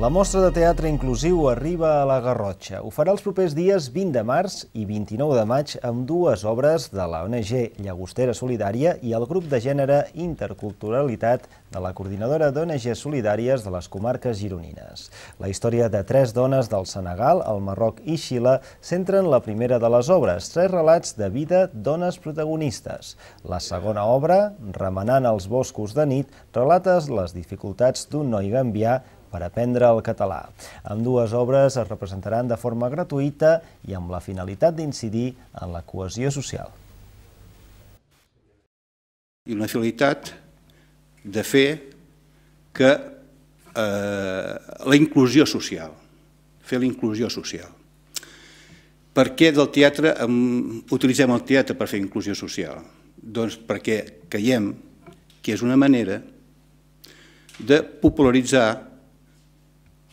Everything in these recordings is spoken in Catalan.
La mostra de teatre inclusiu arriba a la Garrotxa. Ho farà els propers dies 20 de març i 29 de maig amb dues obres de la ONG Llagostera Solidària i el grup de gènere Interculturalitat de la coordinadora d'ONG Solidàries de les comarques gironines. La història de tres dones del Senegal, el Marroc i centra en la primera de les obres, tres relats de vida dones protagonistes. La segona obra, Remenant els boscos de nit, relates les dificultats d'un noi gambià per aprendre el català. Amb dues obres es representaran de forma gratuïta i amb la finalitat d'incidir en la cohesió social. I la finalitat de fer que eh, la inclusió social, fer la inclusió social. Per què del teatre em, utilitzem el teatre per fer inclusió social? Doncs perquè creiem que és una manera de popularitzar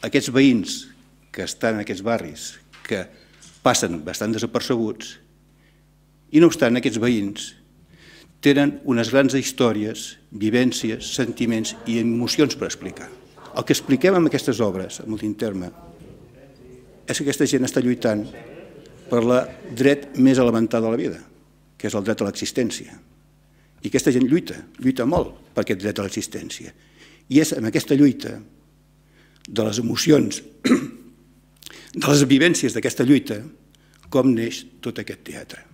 aquests veïns que estan en aquests barris, que passen bastant desapercebuts, i no obstant, aquests veïns tenen unes grans històries, vivències, sentiments i emocions per explicar. El que expliquem amb aquestes obres, en últim terme, és que aquesta gent està lluitant per la dret més elemental de la vida, que és el dret a l'existència. I aquesta gent lluita, lluita molt per aquest dret a l'existència. I és en aquesta lluita de les emocions, de les vivències d'aquesta lluita, com neix tot aquest teatre.